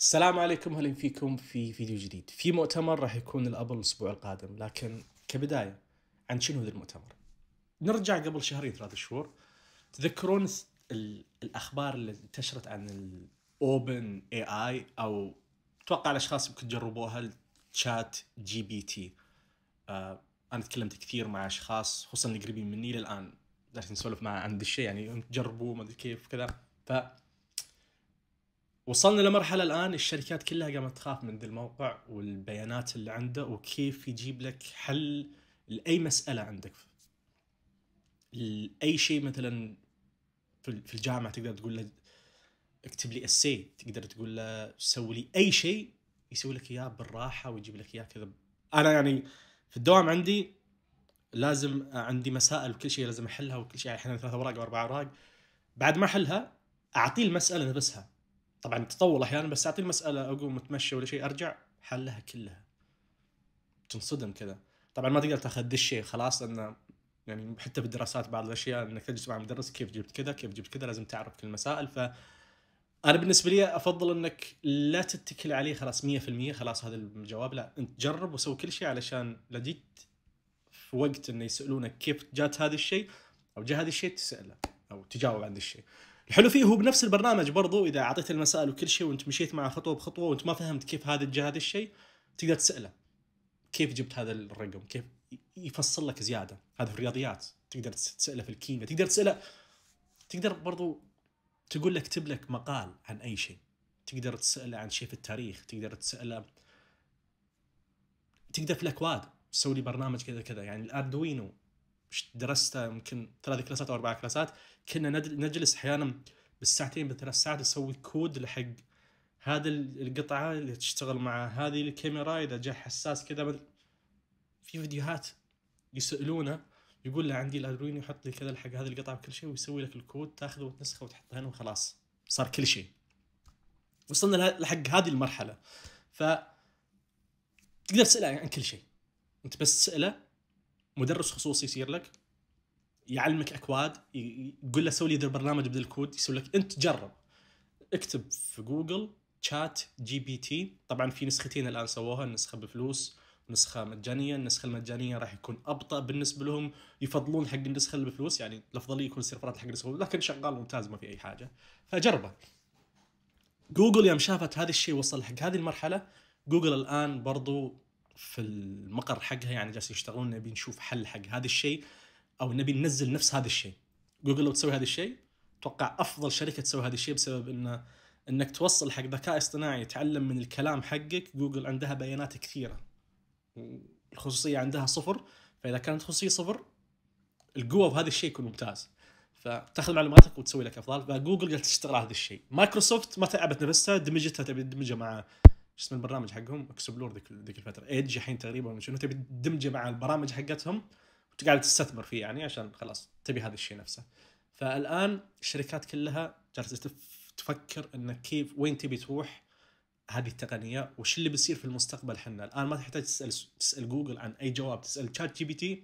السلام عليكم اهلا فيكم في فيديو جديد في مؤتمر راح يكون الابل الاسبوع القادم لكن كبدايه عن شنو هذا المؤتمر نرجع قبل شهرين ثلاثة شهور تذكرون الاخبار اللي انتشرت عن الاوبن اي اي او اتوقع الاشخاص يمكن جربوها الشات جي بي تي آه انا تكلمت كثير مع اشخاص خصوصا اللي قريبين مني للان لكن نسولف مع عن الشيء يعني جربوه ما ادري كيف كذا ف وصلنا لمرحله الان الشركات كلها قامت تخاف من ذا الموقع والبيانات اللي عنده وكيف يجيب لك حل لاي مساله عندك اي شيء مثلا في الجامعه تقدر تقول له اكتب لي اسي تقدر تقول له سوي لي اي شيء يسوي لك اياه بالراحه ويجيب لك اياه كذا انا يعني في الدوام عندي لازم عندي مسائل وكل شيء لازم احلها وكل شيء يعني احيانا ثلاث اوراق واربع اوراق بعد ما احلها اعطيه المساله نفسها طبعا تطول احيانا بس اعطي المساله اقوم اتمشى ولا شيء ارجع حلها كلها تنصدم كذا طبعا ما تقدر تاخذ ذا الشيء خلاص لانه يعني حتى بالدراسات بعض الاشياء انك تجلس مع المدرس كيف جبت كذا كيف جبت كذا لازم تعرف كل المسائل ف انا بالنسبه لي افضل انك لا تتكل عليه خلاص 100% خلاص هذا الجواب لا انت جرب وسوي كل شيء علشان لا في وقت انه يسالونك كيف جات هذا الشيء او جاء هذا الشيء تساله او تجاوب عن الشيء الحلو فيه هو بنفس البرنامج برضو اذا اعطيت المسائل وكل شيء وانت مشيت معه خطوه بخطوه وانت ما فهمت كيف هذا جاء هذا الشيء تقدر تساله كيف جبت هذا الرقم كيف يفصل لك زياده هذا في الرياضيات تقدر تساله في الكيمياء تقدر تساله تقدر برضو تقول لك اكتب لك مقال عن اي شيء تقدر تساله عن شيء في التاريخ تقدر تساله تقدر في الاكواد تسوي لي برنامج كذا كذا يعني الاردوينو درستها يمكن ثلاث كلاسات او اربع كلاسات كنا نجلس احيانا بالساعتين بالثلاث ساعات نسوي كود لحق هذه القطعه اللي تشتغل مع هذه الكاميرا اذا جاء حساس كذا في فيديوهات يسالونه يقول له عندي الالوين يحط لي كذا لحق هذه القطعه وكل شيء ويسوي لك الكود تاخذه وتنسخه وتحطه هنا وخلاص صار كل شيء وصلنا لحق هذه المرحله ف تقدر تساله عن كل شيء انت بس تساله مدرس خصوصي يصير لك يعلمك اكواد يقول له سوي لي البرنامج بدل الكود يسوي لك انت جرب اكتب في جوجل شات جي بي تي طبعا في نسختين الان سووها نسخه بفلوس ونسخه مجانيه النسخه المجانيه راح يكون ابطا بالنسبه لهم يفضلون حق النسخه اللي بفلوس يعني الافضليه يكون السيرفرات حق النسخه لكن شغال ممتاز ما في اي حاجه فجربه جوجل يوم شافت هذا الشيء وصل حق هذه المرحله جوجل الان برضو في المقر حقها يعني جالسين يشتغلون نبي نشوف حل حق هذا الشيء او نبي ننزل نفس هذا الشيء جوجل لو تسوي هذا الشيء اتوقع افضل شركه تسوي هذا الشيء بسبب انه انك توصل حق ذكاء اصطناعي يتعلم من الكلام حقك جوجل عندها بيانات كثيره الخصوصيه عندها صفر فاذا كانت خصوصيه صفر القوه بهذا الشيء يكون ممتاز فتاخذ معلوماتك وتسوي لك افضل فجوجل قالت تشتغل على هذا الشيء مايكروسوفت ما تعبت نفسها دمجتها تبي تدمجها مع شو اسم البرنامج حقهم اكسبلور ذيك ذيك الفتره ايدج الحين تقريبا شنو تبي تدمجه مع البرامج حقتهم وتقعد تستثمر فيه يعني عشان خلاص تبي هذا الشيء نفسه فالان الشركات كلها جالسه تفكر انه كيف وين تبي تروح هذه التقنيه وش اللي بيصير في المستقبل حنا الان ما تحتاج تسال تسال جوجل عن اي جواب تسال تشات جي بي تي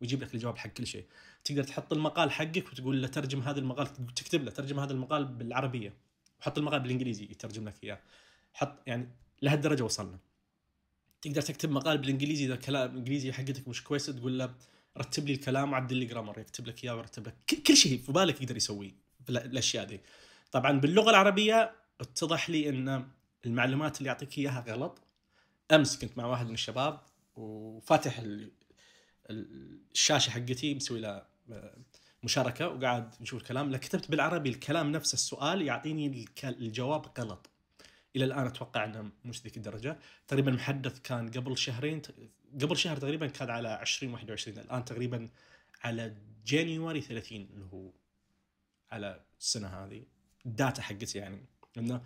ويجيب لك الجواب حق كل شيء تقدر تحط المقال حقك وتقول له ترجم هذا المقال تكتب له ترجم هذا المقال بالعربيه وحط المقال بالانجليزي يترجم لك اياه حط يعني لهالدرجه وصلنا تقدر تكتب مقال بالانجليزي اذا الكلام الانجليزي حقتك مش كويسه تقول له رتب لي الكلام وعدل لي جرامر يكتب لك اياه ويرتب لك كل شيء في بالك يقدر يسويه الاشياء دي طبعا باللغه العربيه اتضح لي ان المعلومات اللي يعطيك اياها غلط امس كنت مع واحد من الشباب وفاتح الشاشه حقتي مسوي له آه، مشاركه وقاعد نشوف الكلام لكتبت كتبت بالعربي الكلام نفسه السؤال يعطيني الجواب غلط الى الان اتوقع انها مش ذيك الدرجه تقريبا محدث كان قبل شهرين قبل شهر تقريبا كان على 20 21 الان تقريبا على جانيوري 30 اللي هو على السنه هذه الداتا حقتي يعني انه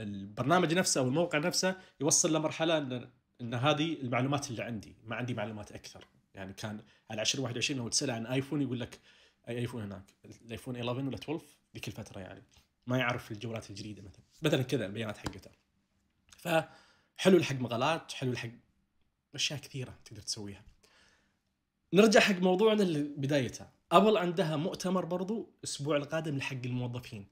البرنامج نفسه او الموقع نفسه يوصل لمرحله ان ان هذه المعلومات اللي عندي ما عندي معلومات اكثر يعني كان على 2021 لو تسال عن ايفون يقول لك اي ايفون هناك الايفون 11 ولا 12 ذيك الفتره يعني ما يعرف الجولات الجديده مثلا مثلا كذا البيانات حقته فحلو حق مقالات حلو حق اشياء كثيره تقدر تسويها نرجع حق موضوعنا بدايته ابل عندها مؤتمر برضو الاسبوع القادم لحق الموظفين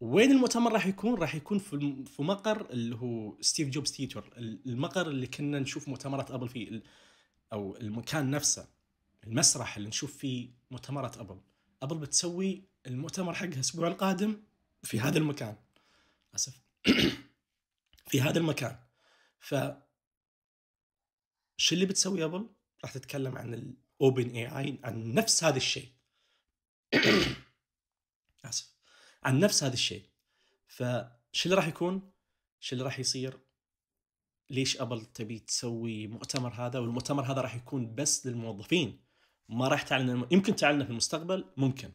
وين المؤتمر راح يكون راح يكون في في مقر اللي هو ستيف جوبز تيتر المقر اللي كنا نشوف مؤتمرات ابل فيه او المكان نفسه المسرح اللي نشوف فيه مؤتمرات ابل ابل بتسوي المؤتمر حقها الاسبوع القادم في هذا المكان اسف في هذا المكان ف شو اللي بتسوي ابل؟ راح تتكلم عن الاوبن اي اي عن نفس هذا الشيء اسف عن نفس هذا الشيء فشو اللي راح يكون؟ شو اللي راح يصير؟ ليش ابل تبي تسوي مؤتمر هذا والمؤتمر هذا راح يكون بس للموظفين ما راح تعلن يمكن تعلنه في المستقبل ممكن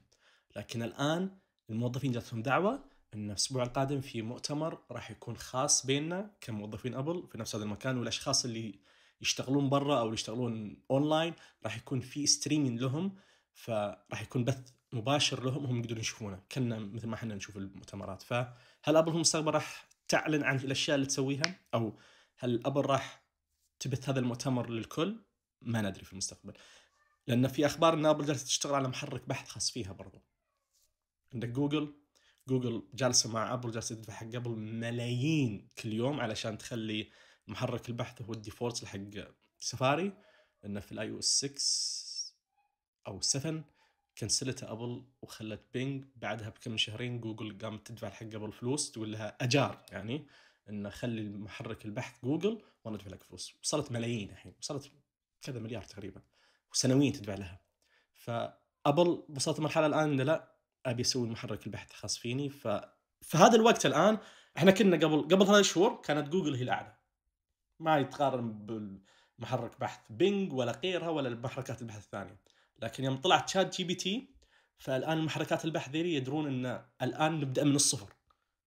لكن الان الموظفين جاتهم دعوه ان الاسبوع القادم في مؤتمر راح يكون خاص بيننا كموظفين ابل في نفس هذا المكان والاشخاص اللي يشتغلون برا او اللي يشتغلون اونلاين راح يكون في ستريمينج لهم فراح يكون بث مباشر لهم هم يقدرون يشوفونه كنا مثل ما احنا نشوف المؤتمرات فهل ابل في المستقبل راح تعلن عن الاشياء اللي تسويها او هل ابل راح تبث هذا المؤتمر للكل ما ندري في المستقبل لان في اخبار ان ابل جالسه تشتغل على محرك بحث خاص فيها برضو عندك جوجل جوجل جالسه مع ابل جالسه تدفع حق ابل ملايين كل يوم علشان تخلي محرك البحث هو الديفولت حق سفاري انه في الاي او اس 6 او 7 كنسلته ابل وخلت بينج بعدها بكم شهرين جوجل قامت تدفع حق ابل فلوس تقول لها اجار يعني انه خلي محرك البحث جوجل وانا ادفع لك فلوس وصلت ملايين الحين وصلت كذا مليار تقريبا وسنويا تدفع لها فابل وصلت مرحله الان لا ابي اسوي محرك البحث خاص فيني ف في هذا الوقت الان احنا كنا قبل قبل ثلاث شهور كانت جوجل هي الاعلى ما يتقارن بمحرك بحث بينج ولا غيرها ولا المحركات البحث الثانيه لكن يوم طلعت شات جي بي تي فالان محركات البحث ذي يدرون ان الان نبدا من الصفر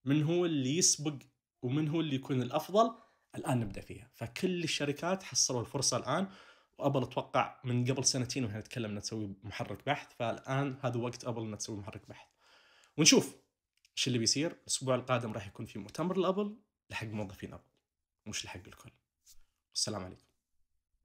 من هو اللي يسبق ومن هو اللي يكون الافضل الان نبدا فيها فكل الشركات حصلوا الفرصه الان وابل اتوقع من قبل سنتين واحنا نتكلم انها تسوي محرك بحث فالان هذا وقت ابل انها تسوي محرك بحث ونشوف ايش اللي بيصير الاسبوع القادم راح يكون في مؤتمر لابل لحق موظفين ابل مش لحق الكل السلام عليكم